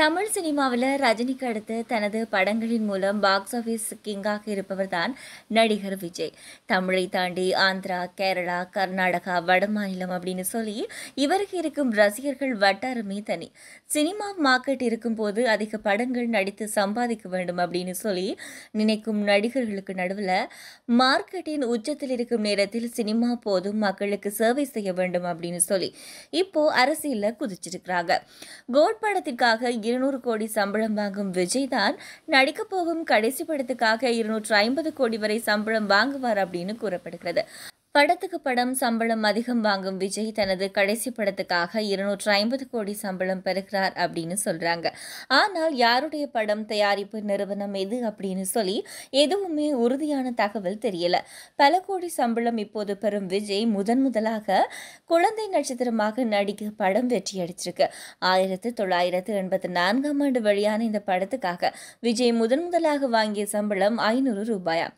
தமிழ் சினிமாவில் ரஜினிக்கு அடுத்து தனது படங்களின் மூலம் பாக்ஸ் ஆஃபீஸ் கிங்காக இருப்பவர் தான் நடிகர் விஜய் தமிழை தாண்டி ஆந்திரா கேரளா கர்நாடகா வட மாநிலம் அப்படின்னு சொல்லி இவருக்கு இருக்கும் ரசிகர்கள் வட்டாரமே தனி சினிமா மார்க்கெட் இருக்கும்போது அதிக படங்கள் நடித்து சம்பாதிக்க வேண்டும் அப்படின்னு சொல்லி நினைக்கும் நடிகர்களுக்கு நடுவில் மார்க்கெட்டின் உச்சத்தில் இருக்கும் நேரத்தில் சினிமா போதும் மக்களுக்கு சேவை செய்ய வேண்டும் அப்படின்னு சொல்லி இப்போ அரசியலில் குதிச்சிருக்கிறாங்க கோட் படத்திற்காக இருநூறு கோடி சம்பளம் வாங்கும் விஜய் தான் நடிக்கப் போகும் கடைசி படத்துக்காக இருநூற்று ஐம்பது கோடி வரை சம்பளம் வாங்குவார் அப்படின்னு கூறப்படுகிறது படத்துக்கு படம் சம்பளம் அதிகம் வாங்கும் விஜய் தனது கடைசி படத்துக்காக இருநூற்று ஐம்பது கோடி சம்பளம் பெறுகிறார் அப்படின்னு சொல்றாங்க ஆனால் யாருடைய படம் தயாரிப்பு நிறுவனம் எது அப்படின்னு சொல்லி எதுவுமே உறுதியான தகவல் தெரியல பல கோடி சம்பளம் இப்போது பெறும் விஜய் முதன் முதலாக குழந்தை நட்சத்திரமாக நடிக்க படம் வெற்றி அடிச்சிருக்கு ஆயிரத்து தொள்ளாயிரத்து எண்பத்தி நான்காம் ஆண்டு வழியான இந்த படத்துக்காக விஜய் முதன் முதலாக வாங்கிய சம்பளம் ஐநூறு ரூபாயா